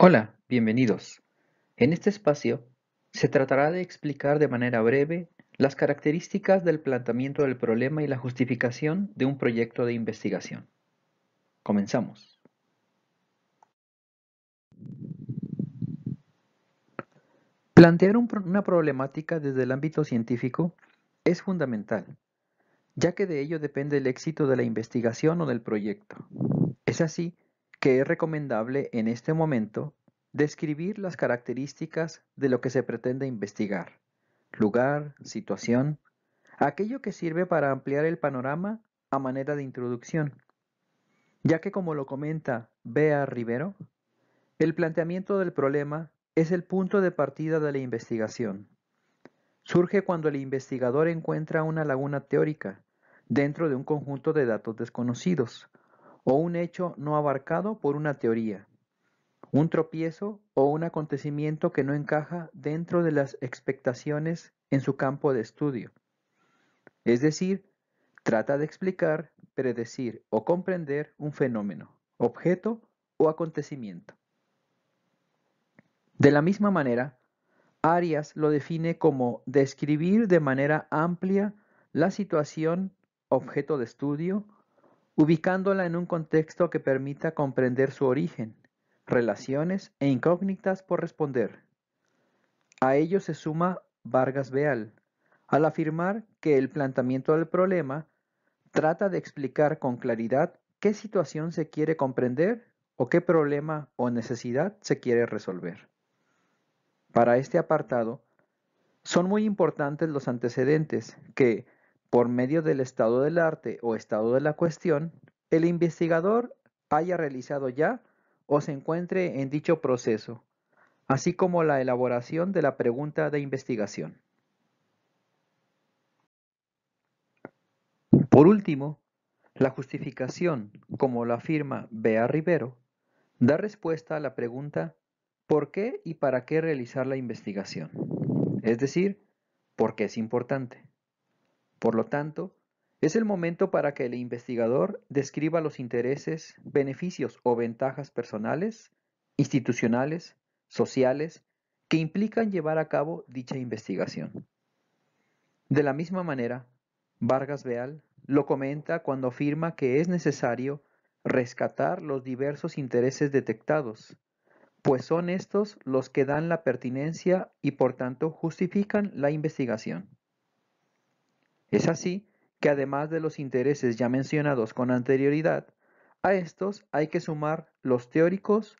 Hola, bienvenidos. En este espacio se tratará de explicar de manera breve las características del planteamiento del problema y la justificación de un proyecto de investigación. Comenzamos. Plantear una problemática desde el ámbito científico es fundamental, ya que de ello depende el éxito de la investigación o del proyecto. Es así que es recomendable en este momento describir las características de lo que se pretende investigar, lugar, situación, aquello que sirve para ampliar el panorama a manera de introducción, ya que como lo comenta Bea Rivero, el planteamiento del problema es el punto de partida de la investigación. Surge cuando el investigador encuentra una laguna teórica dentro de un conjunto de datos desconocidos, o un hecho no abarcado por una teoría, un tropiezo o un acontecimiento que no encaja dentro de las expectaciones en su campo de estudio. Es decir, trata de explicar, predecir o comprender un fenómeno, objeto o acontecimiento. De la misma manera, Arias lo define como describir de manera amplia la situación, objeto de estudio ubicándola en un contexto que permita comprender su origen, relaciones e incógnitas por responder. A ello se suma Vargas Beal, al afirmar que el planteamiento del problema trata de explicar con claridad qué situación se quiere comprender o qué problema o necesidad se quiere resolver. Para este apartado, son muy importantes los antecedentes que, por medio del estado del arte o estado de la cuestión, el investigador haya realizado ya o se encuentre en dicho proceso, así como la elaboración de la pregunta de investigación. Por último, la justificación, como lo afirma Bea Rivero, da respuesta a la pregunta ¿por qué y para qué realizar la investigación? Es decir, ¿por qué es importante? Por lo tanto, es el momento para que el investigador describa los intereses, beneficios o ventajas personales, institucionales, sociales, que implican llevar a cabo dicha investigación. De la misma manera, Vargas Beal lo comenta cuando afirma que es necesario rescatar los diversos intereses detectados, pues son estos los que dan la pertinencia y por tanto justifican la investigación. Es así que además de los intereses ya mencionados con anterioridad, a estos hay que sumar los teóricos,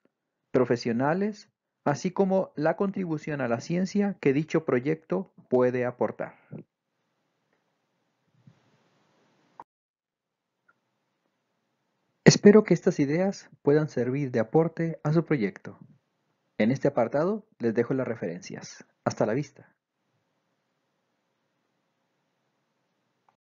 profesionales, así como la contribución a la ciencia que dicho proyecto puede aportar. Espero que estas ideas puedan servir de aporte a su proyecto. En este apartado les dejo las referencias. Hasta la vista.